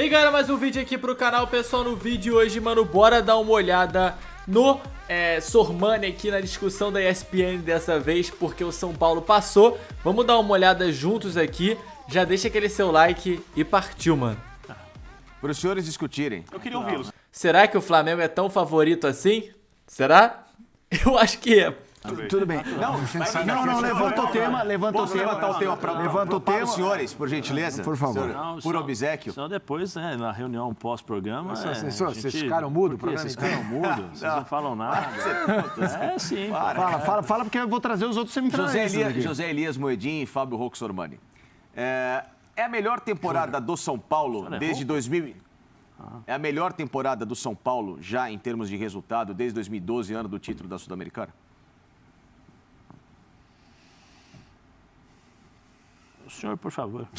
E galera, mais um vídeo aqui pro canal, pessoal, no vídeo hoje, mano, bora dar uma olhada no é, Sormani aqui na discussão da ESPN dessa vez, porque o São Paulo passou. Vamos dar uma olhada juntos aqui, já deixa aquele seu like e partiu, mano. Para os senhores discutirem. Eu queria ouvi-los. Será que o Flamengo é tão favorito assim? Será? Eu acho que é. Tudo bem. Tá não, Vai, não, não, levanta o tema, levanta o tema. levantar o tema para Levanta o tema. os senhores, por gentileza. Por favor. por só, obsequio. depois, né, na reunião pós-programa... É, vocês ficaram mudos? Vocês ficaram mudos? Vocês não falam nada? É, sim. Fala, fala, fala, porque eu vou trazer os outros semifinalistas. José, Elias, José Elias Moedim e Fábio Roxormani. É, é a melhor temporada do São Paulo é desde 2000... Ah. É a melhor temporada do São Paulo já em termos de resultado desde 2012, ano do título da Sul-Americana? O senhor, por favor.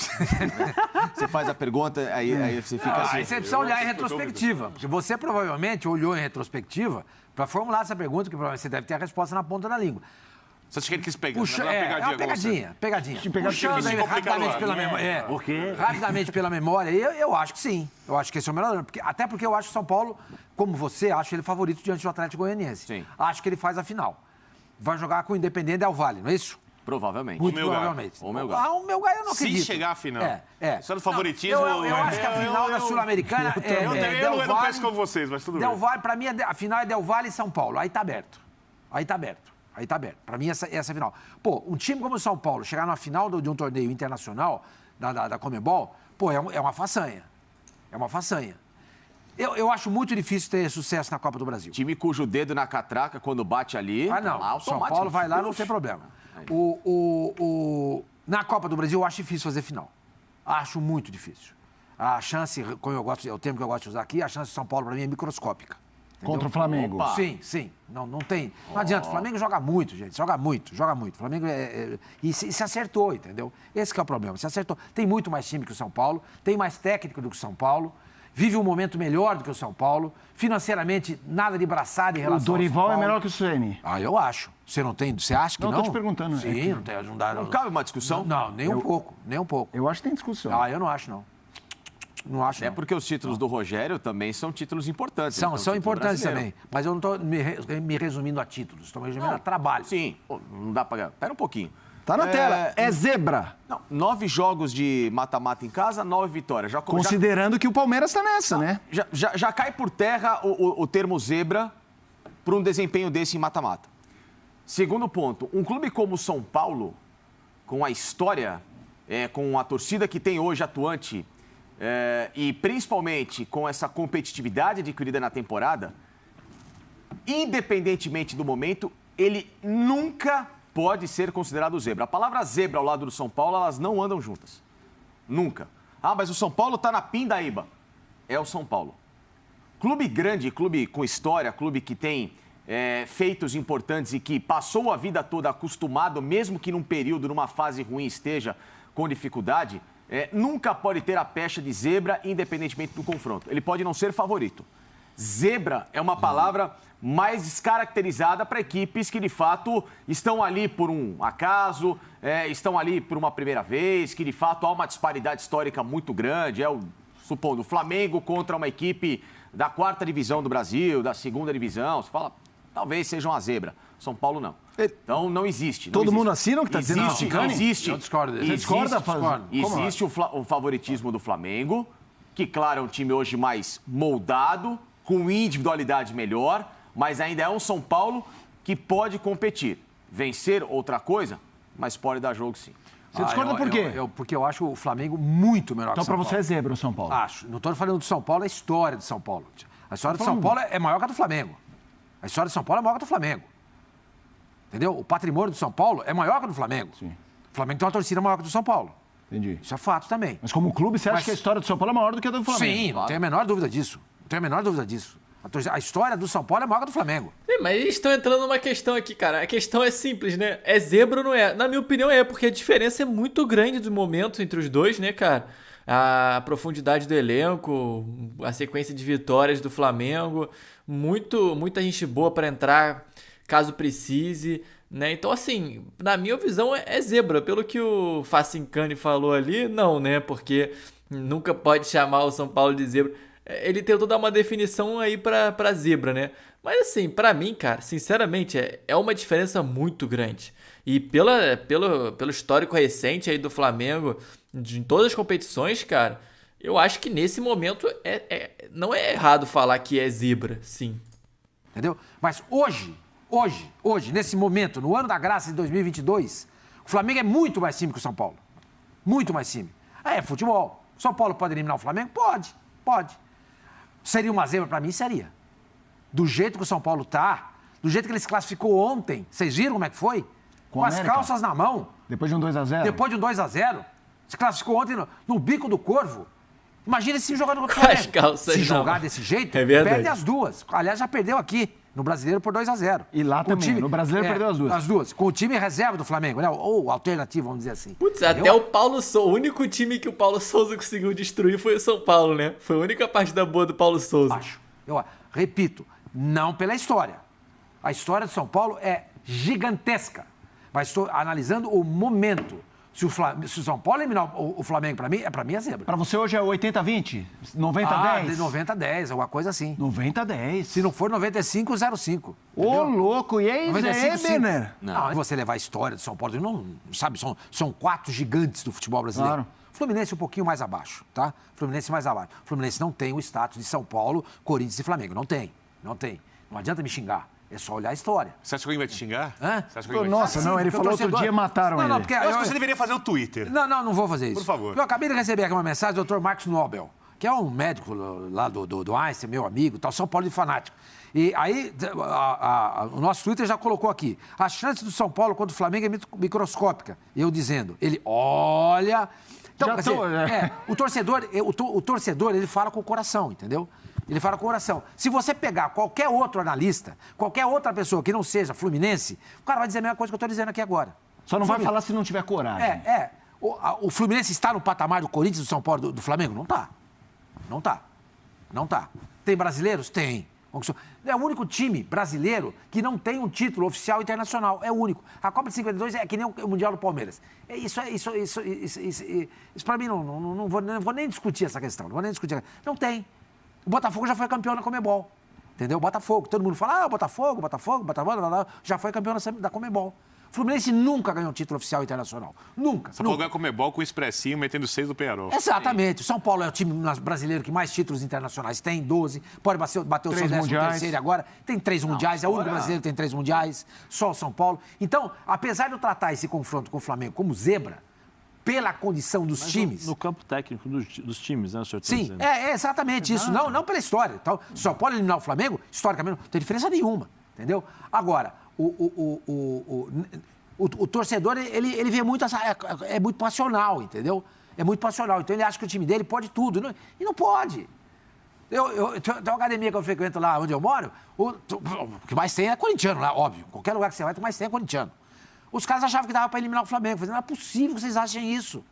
você faz a pergunta, aí, aí você fica ah, assim. Aí você precisa olhar em retrospectiva. Porque você provavelmente olhou em retrospectiva para formular essa pergunta, que provavelmente você deve ter a resposta na ponta da língua. Você acha que ele quis pegar? Puxa, é, pegadinha, é, é uma pegadinha, pegadinha. Puxando ele rapidamente pela memória. É, Por quê? Rapidamente pela memória, eu, eu acho que sim. Eu acho que esse é o melhor. Porque, até porque eu acho que São Paulo, como você, acho ele favorito diante do Atlético Goianiense. Sim. Acho que ele faz a final. Vai jogar com o Independente Del Vale, não é isso? Provavelmente. Muito o meu provavelmente. O meu Ah, o eu não acredito. Se chegar à final. É, é. Só é no favoritismo... Não, eu, eu, eu é, né? acho que a final eu, da Sul-Americana... Eu, eu, é, é, eu, não penso como vocês, mas tudo Del bem. Vale, pra mim, é a final é Del Valle e São Paulo. Aí tá aberto. Aí tá aberto. Aí tá aberto. Pra mim, essa, essa final. Pô, um time como o São Paulo chegar na final de um torneio internacional, da, da, da Comebol, pô, é, um, é uma façanha. É uma façanha. Eu, eu acho muito difícil ter sucesso na Copa do Brasil. Time cujo dedo na catraca, quando bate ali. Ah, não. Lá, o São Paulo vai lá, não tem problema. É o, o, o... Na Copa do Brasil, eu acho difícil fazer final. Acho muito difícil. A chance, como eu gosto, é o termo que eu gosto de usar aqui, a chance de São Paulo, para mim, é microscópica. Entendeu? Contra o Flamengo. Opa. Sim, sim. Não, não tem. Não oh. adianta. O Flamengo joga muito, gente. Joga muito, joga muito. O Flamengo é, é, e se, se, acertou, entendeu? Esse é o problema. Se acertou. Tem muito mais time que o São Paulo, tem mais técnico do que o São Paulo vive um momento melhor do que o São Paulo. Financeiramente, nada de braçada em relação O Dorival é melhor que o Ceni. Ah, eu acho. Você não tem. Você acha que não? Não, estou te perguntando. Né? Sim, é que... não, tem, não, dá, não, não cabe uma discussão? Não, não nem eu... um pouco. Nem um pouco. Eu acho que tem discussão. Ah, eu não acho, não. Não acho. É porque os títulos do Rogério também são títulos importantes. São, então, são importantes brasileiro. também. Mas eu não estou me, me, resumindo a títulos, estou me resumindo não, a trabalho. Sim, não dá para. Pera um pouquinho. Tá na é... tela. É zebra. Não, nove jogos de mata-mata em casa, nove vitórias. Já, Considerando já... que o Palmeiras tá nessa, né? Já, já, já, cai por terra o, o, o termo zebra para um desempenho desse em mata-mata. Segundo ponto, um clube como o São Paulo, com a história, é, com a torcida que tem hoje atuante é, e principalmente com essa competitividade adquirida na temporada, independentemente do momento, ele nunca pode ser considerado zebra. A palavra zebra ao lado do São Paulo, elas não andam juntas. Nunca. Ah, mas o São Paulo está na pindaíba. É o São Paulo. Clube grande, clube com história, clube que tem é, feitos importantes e que passou a vida toda acostumado, mesmo que num período, numa fase ruim esteja com dificuldade, é, nunca pode ter a pecha de zebra, independentemente do confronto. Ele pode não ser favorito, Zebra é uma palavra mais descaracterizada para equipes que de fato estão ali por um acaso, é, estão ali por uma primeira vez, que de fato há uma disparidade histórica muito grande. É o, supondo, Flamengo contra uma equipe da quarta divisão do Brasil, da segunda divisão. Você fala, talvez seja uma zebra. São Paulo não. É, então não existe. Não Todo existe. mundo assina o que está dizendo? Existe, não, não existe. Eu discordo. Existe, discorda, discordo. Existe o, o favoritismo do Flamengo, que claro é um time hoje mais moldado, com individualidade melhor, mas ainda é um São Paulo que pode competir. Vencer outra coisa, mas pode dar jogo sim. Você ah, discorda eu, por quê? Eu, eu, porque eu acho o Flamengo muito melhor então, que o São Paulo. Então, para você é zebra o São Paulo? Acho. Não estou falando do São Paulo, é a história de São Paulo. A história de São Paulo é maior que a do Flamengo. A história de São Paulo é maior que a do Flamengo. Entendeu? O patrimônio do São Paulo é maior que o do Flamengo. Sim. O Flamengo tem uma torcida maior que a do São Paulo. Entendi. Isso é fato também. Mas como clube, você acha Mas... que a história do São Paulo é maior do que a do Flamengo? Sim, claro. não tem a menor dúvida disso tenho a menor dúvida disso. A história do São Paulo é maior que a do Flamengo. Sim, mas estão entrando numa questão aqui, cara. A questão é simples, né? É zebra ou não é? Na minha opinião, é, porque a diferença é muito grande do momento entre os dois, né, cara? A profundidade do elenco, a sequência de vitórias do Flamengo, muito, muita gente boa para entrar caso precise. Né? Então, assim, na minha visão é, é zebra. Pelo que o Facincani falou ali, não, né? Porque nunca pode chamar o São Paulo de zebra ele tentou dar uma definição aí pra, pra zebra, né? Mas assim, para mim, cara, sinceramente, é, é uma diferença muito grande. E pela, pelo, pelo histórico recente aí do Flamengo, de, em todas as competições, cara, eu acho que nesse momento é, é, não é errado falar que é zebra, sim. Entendeu? Mas hoje, hoje, hoje, nesse momento, no ano da graça de 2022, o Flamengo é muito mais time que o São Paulo. Muito mais time. É, é futebol. São Paulo pode eliminar o Flamengo? Pode, pode. Seria uma zebra para mim? Seria. Do jeito que o São Paulo tá, do jeito que ele se classificou ontem, vocês viram como é que foi? Com, Com as calças na mão. Depois de um 2 a 0 Depois de um 2 a 0 Se classificou ontem no, no bico do corvo. Imagina se jogar no Flamengo. Com as calças se jogar desse jeito, é perde as duas. Aliás, já perdeu aqui no Brasileiro por 2 a 0 E lá com também, time, no Brasileiro é, perdeu as duas. As duas, com o time reserva do Flamengo, né? Ou alternativa, vamos dizer assim. Putz, Entendeu? até o Paulo Souza, o único time que o Paulo Souza conseguiu destruir foi o São Paulo, né? Foi a única partida boa do Paulo Souza. Acho. Eu repito, não pela história. A história do São Paulo é gigantesca. Mas estou analisando o momento. Se o, Flamengo, se o São Paulo eliminar o, Flamengo, para mim, é para mim a é zebra. Para você hoje é 80-20? 90-10? 90-10, alguma coisa assim. 90-10. Se não for 95-05. Ô, louco, e aí, 95, Zé Benner? Não, você levar a história do São Paulo, não, sabe, são, são quatro gigantes do futebol brasileiro. Claro. Fluminense um pouquinho mais abaixo, tá? Fluminense mais abaixo. Fluminense não tem o status de São Paulo, Corinthians e Flamengo. Não tem, não tem. Não adianta me xingar. É só olhar a história. Você acha que alguém vai te xingar? Hã? Você acha que alguém vai te Nossa, ah, não, ele falou outro dia mataram não, ele. Não, porque, eu, acho que você deveria fazer o Twitter. Não, não, não vou fazer isso. Por favor. Eu acabei de receber aqui uma mensagem do Dr. Marcos Nobel, que é um médico lá do, do, do Einstein, meu amigo, tal, São Paulo de fanático. E aí, a, a, a, o nosso Twitter já colocou aqui. A chance do São Paulo contra o Flamengo é microscópica. Eu dizendo, ele olha. Então, já assim, tô, né? é, o torcedor, o, o torcedor, ele fala com o coração, entendeu? Ele fala com oração. Se você pegar qualquer outro analista, qualquer outra pessoa que não seja fluminense, o cara vai dizer a mesma coisa que eu estou dizendo aqui agora. Só não Fluminense. vai falar se não tiver coragem. É, é. O, a, o, Fluminense está no patamar do Corinthians, do São Paulo, do, do Flamengo? Não está. Não está. Não está. Tem brasileiros? Tem. É o único time brasileiro que não tem um título oficial internacional. É o único. A Copa de 52 é que nem o Mundial do Palmeiras. É é é isso é isso, isso, isso, isso, isso, isso para mim não, não, não, vou, não vou nem discutir essa questão. Não vou nem discutir. Não tem. O Botafogo já foi campeão da Comebol. Entendeu? O Botafogo. Todo mundo fala, ah, Botafogo, Botafogo, Botafogo, blá, blá, já foi campeão da Comebol. Fluminense nunca ganhou um título oficial internacional. Nunca. São Paulo ganha Comebol com o Expressinho metendo seis do Penharol. Exatamente. O São Paulo é o time brasileiro que mais títulos internacionais tem, 12. Pode bater, bater o seu décimo terceiro agora. Tem três Não, mundiais, é o único brasileiro que tem três mundiais, só o São Paulo. Então, apesar de eu tratar esse confronto com o Flamengo como zebra, pela condição dos Mas times. No, no, campo técnico dos, dos times, né, o senhor Sim, tá é, é, exatamente é isso. Não, não pela história. Então, só pode eliminar o Flamengo, historicamente, não tem diferença nenhuma. Entendeu? Agora, o, o, o, o, o, o torcedor, ele, ele vê muito essa, é, é, muito passional, entendeu? É muito passional. Então ele acha que o time dele pode tudo. Não, e não pode. Eu, eu, tem uma academia que eu frequento lá onde eu moro, o, o que mais tem é corintiano lá, óbvio. Qualquer lugar que você vai, o que mais tem é corintiano. Os caras achavam que dava para eliminar o Flamengo. Falei, não é possível que vocês achem isso.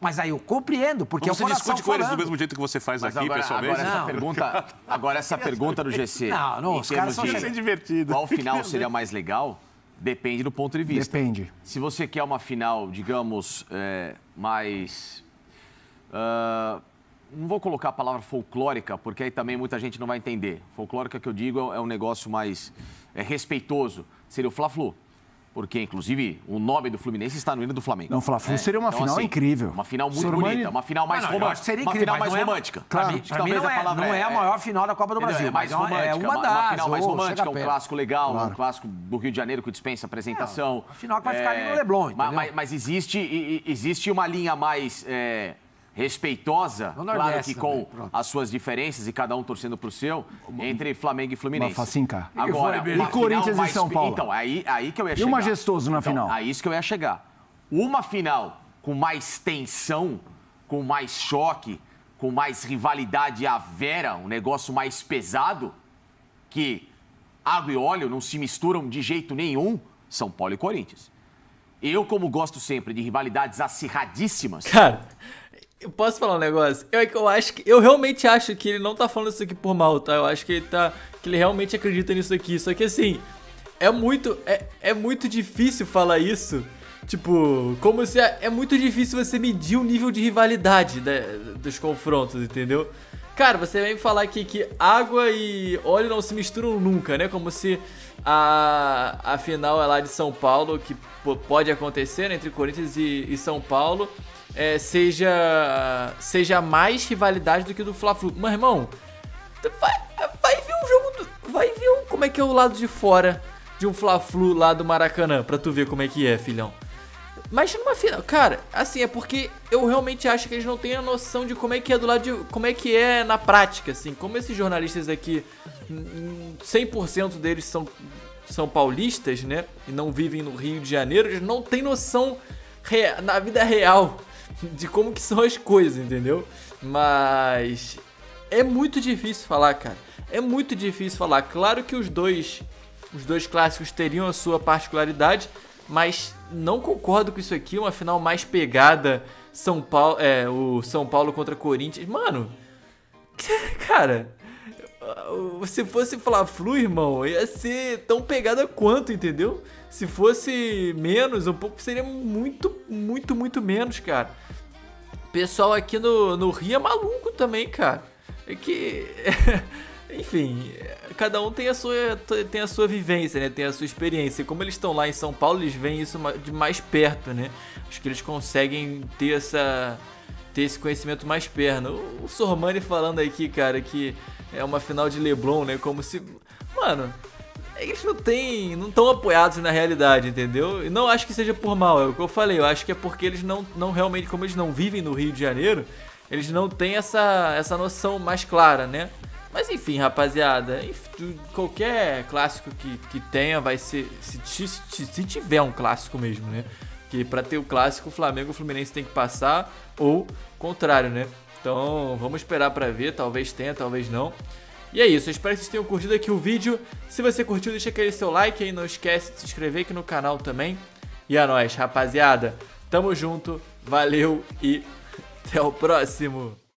Mas aí eu compreendo, porque você é o coração discute com falando. eles do mesmo jeito que você faz Mas aqui, agora, pessoalmente? Agora essa, pergunta, agora essa pergunta do GC. Não, não, os caras são de, divertido. Qual final seria mais legal? Depende do ponto de vista. Depende. Se você quer uma final, digamos, é, mais. Uh, não vou colocar a palavra folclórica, porque aí também muita gente não vai entender. Folclórica que eu digo é um negócio mais é, respeitoso. Seria o Fla-Flu porque inclusive o nome do Fluminense está no hino do Flamengo. Não, Fla-Flu é. seria uma então, final assim, incrível. Uma final muito bonita, uma final mais não, romântica. Seria incrível, uma final mais é, romântica. Claro. Mim, não, é, a não é, é, a é- maior final da Copa do é Brasil, é mais romântica, é uma, uma das. Uma final mais oh, romântica, um clássico legal, claro. um clássico do Rio de Janeiro que dispensa apresentação. É, a final que vai ficar ali no Leblon, mas, mas, existe existe uma linha mais respeitosa, claro que com também, as suas diferenças e cada um torcendo para o seu, entre Flamengo e Fluminense. Uma facinca. Agora, e Corinthians e São Paulo. Então, aí, aí que eu ia chegar. E o majestoso na então, final. Aí isso que eu ia chegar. Uma final com mais tensão, com mais choque, com mais rivalidade à vera, um negócio mais pesado, que água e óleo não se misturam de jeito nenhum, São Paulo e Corinthians. Eu, como gosto sempre de rivalidades acirradíssimas... Cara... Eu posso falar um negócio? Eu, é eu acho que eu realmente acho que ele não tá falando isso aqui por mal, tá? Eu acho que ele tá. que ele realmente acredita nisso aqui. Só que assim, é muito. É, é muito difícil falar isso. Tipo, como se. É, é muito difícil você medir o nível de rivalidade né, dos confrontos, entendeu? Cara, você vem falar aqui que água e óleo não se misturam nunca, né? Como se a, a final é lá de São Paulo, que pode acontecer né? entre Corinthians e, e São Paulo é, seja seja mais rivalidade do que do Fla-Flu. Mas, irmão, vai, vai ver um jogo, do, vai ver um, como é que é o lado de fora de um Fla-Flu lá do Maracanã, pra tu ver como é que é, filhão. Mas numa final, cara, assim, é porque eu realmente acho que eles não têm a noção de como é que é do lado de, como é que é na prática, assim, como esses jornalistas aqui, 100% deles são são paulistas, né, e não vivem no Rio de Janeiro, eles não têm noção na vida real de como que são as coisas, entendeu? Mas é muito difícil falar, cara. É muito difícil falar. Claro que os dois, os dois clássicos teriam a sua particularidade, mas não concordo com isso aqui. Uma final mais pegada, São Paulo, é, o São Paulo contra Corinthians. Mano, cara, se fosse falar flu irmão, ia ser tão pegada quanto, entendeu? Se fosse menos, um pouco seria muito, muito, muito menos, cara. Pessoal aqui no, no Rio é maluco também, cara. É que enfim, cada um tem a sua tem a sua vivência, né? Tem a sua experiência. E como eles estão lá em São Paulo, eles veem isso de mais perto, né? Acho que eles conseguem ter essa ter esse conhecimento mais perto. O Sormani falando aqui, cara, que é uma final de LeBron, né? Como se. Mano, eles não têm. não estão apoiados na realidade, entendeu? E não acho que seja por mal, é o que eu falei. Eu acho que é porque eles não, não realmente, como eles não vivem no Rio de Janeiro, eles não têm essa, essa noção mais clara, né? Mas enfim, rapaziada, qualquer clássico que, que tenha vai ser. Se, se, se tiver um clássico mesmo, né? Que para ter o clássico, o Flamengo e o Fluminense tem que passar ou contrário, né? Então vamos esperar para ver, talvez tenha, talvez não. E é isso, eu espero que vocês tenham curtido aqui o vídeo. Se você curtiu, deixa aquele seu like aí, não esquece de se inscrever aqui no canal também. E é nóis, rapaziada. Tamo junto, valeu e até o próximo.